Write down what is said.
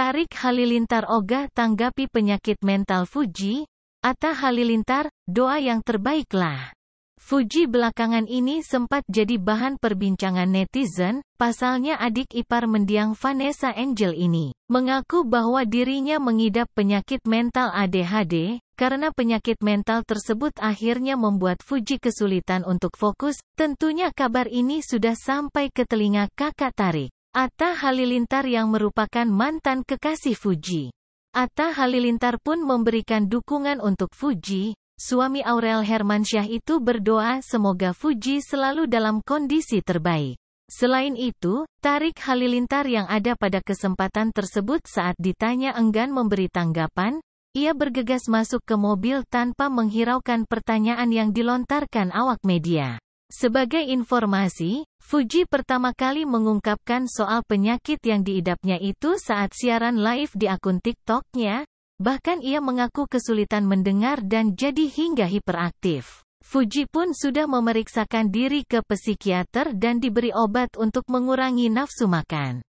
Tarik Halilintar ogah tanggapi penyakit mental Fuji, Atta Halilintar, doa yang terbaiklah. Fuji belakangan ini sempat jadi bahan perbincangan netizen, pasalnya adik ipar mendiang Vanessa Angel ini. Mengaku bahwa dirinya mengidap penyakit mental ADHD, karena penyakit mental tersebut akhirnya membuat Fuji kesulitan untuk fokus, tentunya kabar ini sudah sampai ke telinga kakak tarik. Atta Halilintar yang merupakan mantan kekasih Fuji. Atta Halilintar pun memberikan dukungan untuk Fuji, suami Aurel Hermansyah itu berdoa semoga Fuji selalu dalam kondisi terbaik. Selain itu, Tarik Halilintar yang ada pada kesempatan tersebut saat ditanya enggan memberi tanggapan, ia bergegas masuk ke mobil tanpa menghiraukan pertanyaan yang dilontarkan awak media. Sebagai informasi, Fuji pertama kali mengungkapkan soal penyakit yang diidapnya itu saat siaran live di akun TikToknya, bahkan ia mengaku kesulitan mendengar dan jadi hingga hiperaktif. Fuji pun sudah memeriksakan diri ke psikiater dan diberi obat untuk mengurangi nafsu makan.